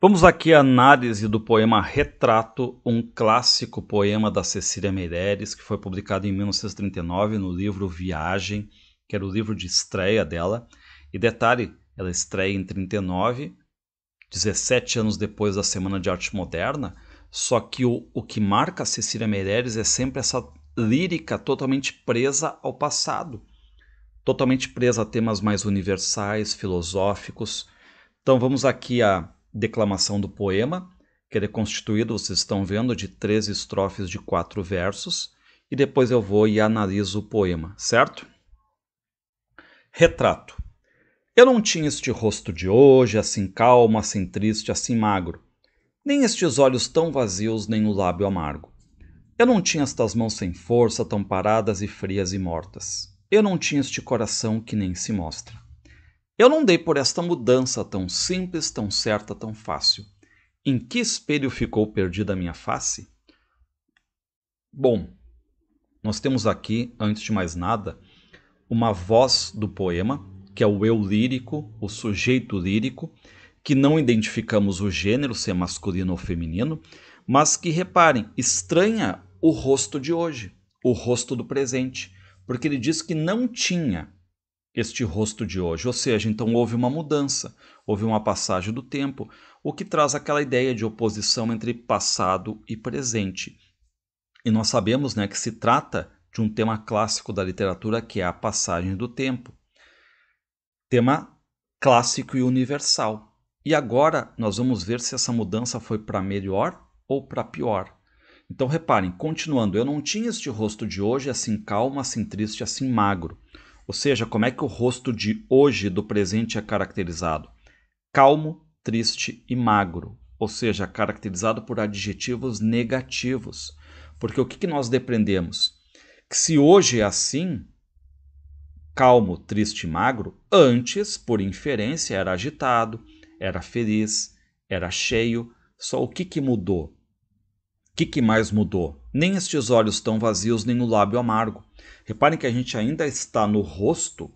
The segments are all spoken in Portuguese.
Vamos aqui à análise do poema Retrato, um clássico poema da Cecília Meireles, que foi publicado em 1939 no livro Viagem, que era o livro de estreia dela. E detalhe, ela estreia em 39, 17 anos depois da Semana de Arte Moderna, só que o, o que marca a Cecília Meireles é sempre essa lírica totalmente presa ao passado, totalmente presa a temas mais universais, filosóficos. Então vamos aqui a declamação do poema, que ele é constituído, vocês estão vendo, de três estrofes de quatro versos, e depois eu vou e analiso o poema, certo? Retrato. Eu não tinha este rosto de hoje, assim calmo, assim triste, assim magro, nem estes olhos tão vazios, nem o lábio amargo. Eu não tinha estas mãos sem força, tão paradas e frias e mortas. Eu não tinha este coração que nem se mostra. Eu não dei por esta mudança tão simples, tão certa, tão fácil. Em que espelho ficou perdida a minha face? Bom, nós temos aqui, antes de mais nada, uma voz do poema, que é o eu lírico, o sujeito lírico, que não identificamos o gênero, se é masculino ou feminino, mas que, reparem, estranha o rosto de hoje, o rosto do presente, porque ele diz que não tinha este rosto de hoje. Ou seja, então houve uma mudança, houve uma passagem do tempo, o que traz aquela ideia de oposição entre passado e presente. E nós sabemos né, que se trata de um tema clássico da literatura que é a passagem do tempo. Tema clássico e universal. E agora nós vamos ver se essa mudança foi para melhor ou para pior. Então reparem, continuando, eu não tinha este rosto de hoje assim calmo, assim triste, assim magro. Ou seja, como é que o rosto de hoje, do presente, é caracterizado? Calmo, triste e magro. Ou seja, caracterizado por adjetivos negativos. Porque o que, que nós dependemos? Que se hoje é assim, calmo, triste e magro, antes, por inferência, era agitado, era feliz, era cheio. Só o que, que mudou? que, que mais mudou? Nem estes olhos tão vazios, nem o lábio amargo. Reparem que a gente ainda está no rosto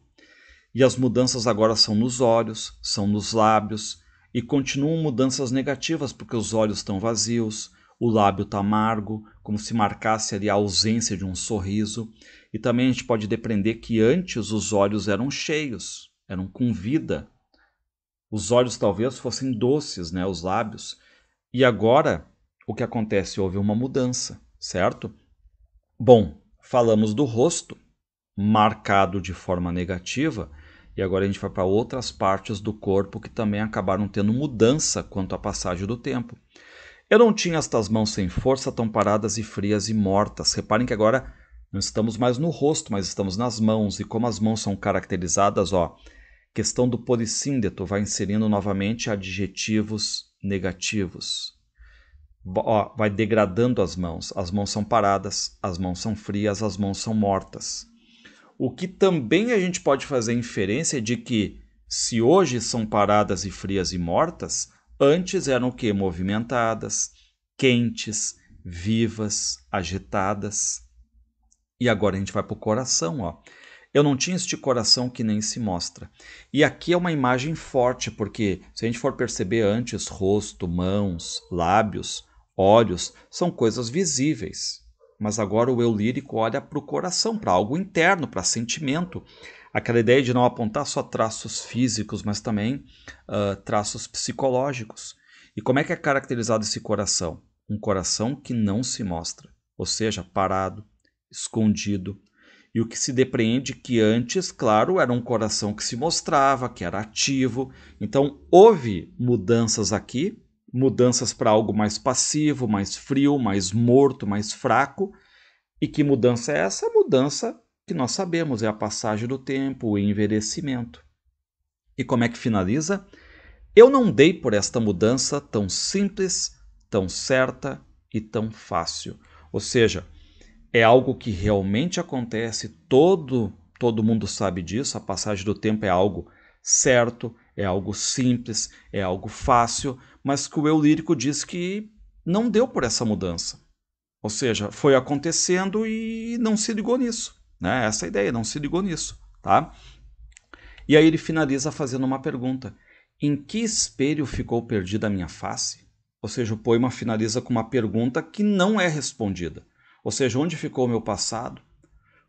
e as mudanças agora são nos olhos, são nos lábios e continuam mudanças negativas porque os olhos estão vazios, o lábio está amargo, como se marcasse ali a ausência de um sorriso. E também a gente pode depreender que antes os olhos eram cheios, eram com vida. Os olhos talvez fossem doces, né, os lábios. E agora o que acontece? Houve uma mudança, certo? Bom, falamos do rosto, marcado de forma negativa, e agora a gente vai para outras partes do corpo que também acabaram tendo mudança quanto à passagem do tempo. Eu não tinha estas mãos sem força, tão paradas e frias e mortas. Reparem que agora não estamos mais no rosto, mas estamos nas mãos. E como as mãos são caracterizadas, ó, questão do polissíndeto vai inserindo novamente adjetivos negativos, ó, vai degradando as mãos. As mãos são paradas, as mãos são frias, as mãos são mortas. O que também a gente pode fazer inferência é de que, se hoje são paradas e frias e mortas, antes eram o que? Movimentadas, quentes, vivas, agitadas. E agora a gente vai para o coração, ó. Eu não tinha este coração que nem se mostra. E aqui é uma imagem forte, porque se a gente for perceber antes rosto, mãos, lábios, Olhos são coisas visíveis, mas agora o eu lírico olha para o coração, para algo interno, para sentimento. Aquela ideia de não apontar só traços físicos, mas também uh, traços psicológicos. E como é que é caracterizado esse coração? Um coração que não se mostra, ou seja, parado, escondido. E o que se depreende que antes, claro, era um coração que se mostrava, que era ativo. Então houve mudanças aqui mudanças para algo mais passivo, mais frio, mais morto, mais fraco. E que mudança é essa? mudança que nós sabemos é a passagem do tempo, o envelhecimento. E como é que finaliza? Eu não dei por esta mudança tão simples, tão certa e tão fácil. Ou seja, é algo que realmente acontece, todo todo mundo sabe disso, a passagem do tempo é algo certo, é algo simples, é algo fácil, mas que o eu lírico diz que não deu por essa mudança. Ou seja, foi acontecendo e não se ligou nisso. Né? Essa é a ideia, não se ligou nisso. Tá? E aí ele finaliza fazendo uma pergunta: Em que espelho ficou perdida a minha face? Ou seja, o poema finaliza com uma pergunta que não é respondida. Ou seja, onde ficou o meu passado?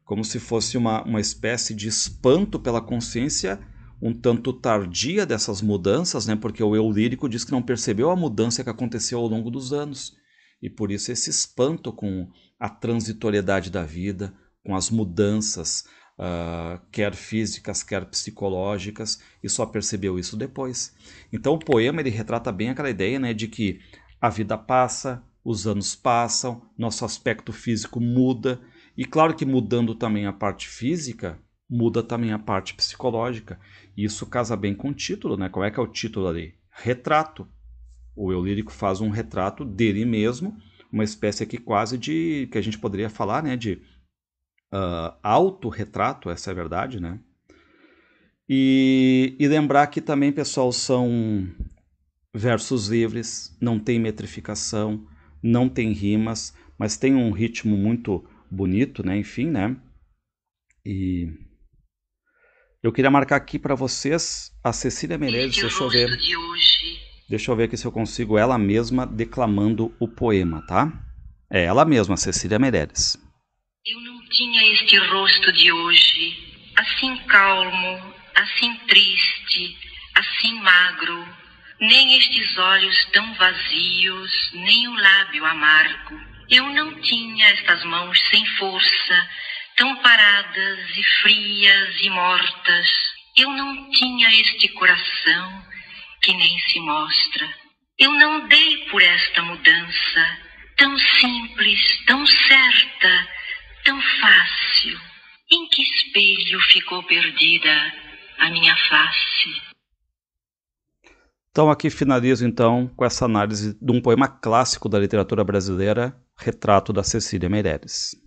Como se fosse uma, uma espécie de espanto pela consciência um tanto tardia dessas mudanças, né? porque o eu lírico diz que não percebeu a mudança que aconteceu ao longo dos anos. E por isso esse espanto com a transitoriedade da vida, com as mudanças, uh, quer físicas, quer psicológicas, e só percebeu isso depois. Então o poema ele retrata bem aquela ideia né, de que a vida passa, os anos passam, nosso aspecto físico muda, e claro que mudando também a parte física, muda também a parte psicológica. E isso casa bem com o título, né? Qual é que é o título ali? Retrato. O eu lírico faz um retrato dele mesmo, uma espécie aqui quase de que a gente poderia falar, né, de uh, autorretrato, essa é a verdade, né? E, e lembrar que também, pessoal, são versos livres, não tem metrificação, não tem rimas, mas tem um ritmo muito bonito, né? Enfim, né? E eu queria marcar aqui para vocês a Cecília Meirelles, deixa eu ver. Deixa eu ver aqui se eu consigo ela mesma declamando o poema, tá? É ela mesma, Cecília Meireles. Eu não tinha este rosto de hoje, assim calmo, assim triste, assim magro, nem estes olhos tão vazios, nem o lábio amargo. Eu não tinha estas mãos sem força, tão paradas e frias e mortas, eu não tinha este coração que nem se mostra. Eu não dei por esta mudança, tão simples, tão certa, tão fácil. Em que espelho ficou perdida a minha face? Então, aqui finalizo então com essa análise de um poema clássico da literatura brasileira, Retrato da Cecília Meireles.